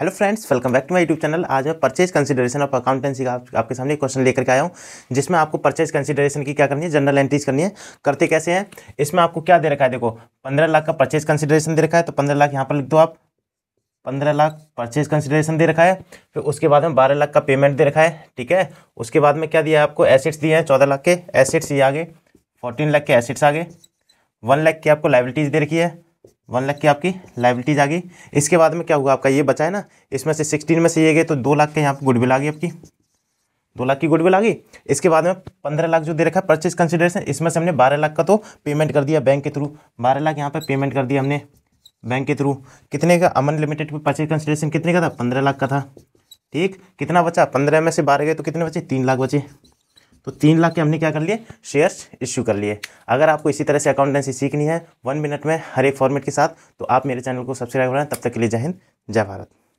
hello friends welcome back to my YouTube channel आज मैं purchase consideration of accountancy का आप, आपके सामने क्वेश्चन लेकर के आया हूँ जिसमें आपको परचेज कंसीडरेशन की क्या करनी है जनरल एंट्रीज करनी है करते कैसे हैं इसमें आपको क्या दे रखा है देखो पंद्रह लाख का परचेज कंसीडरेशन दे रखा है तो पंद्रह लाख यहाँ पर लिख दो आप पंद्रह लाख परचेज कंसिडरेशन दे रखा है फिर उसके बाद में बारह लाख का पेमेंट दे रखा है ठीक है उसके बाद में क्या दिया है आपको एसेट्स दिए हैं चौदह लाख के एसेट्स ये आगे फोर्टीन लाख के एसेट्स आगे वन लाख की आपको लाइबिलिटीज़ दे रखी है वन लाख की आपकी लाइबिलिटीज आ गई इसके बाद में क्या हुआ आपका ये बचा है ना इसमें से सिक्सटीन में से ये गए तो दो लाख के यहाँ पर गुडविल आ गई आपकी दो लाख की गुडविल आ गई इसके बाद में पंद्रह लाख जो दे रखा है परचेज कंसिडरेशन इसमें से हमने बारह लाख का तो पेमेंट कर दिया बैंक के थ्रू बारह लाख यहाँ पर पेमेंट कर दिया हमने बैंक के थ्रू कितने का अमन लिमिटेड पर परचेज कंसिडरेशन कितने का था पंद्रह लाख का था ठीक कितना बचा पंद्रह में से बारह गए तो कितने बचे तीन लाख बचे तो तीन लाख के हमने क्या कर लिए शेयर्स इश्यू कर लिए अगर आपको इसी तरह से अकाउंटेंसी सीखनी है वन मिनट में हर एक फॉर्मेट के साथ तो आप मेरे चैनल को सब्सक्राइब करें तब तक के लिए जय हिंद जय भारत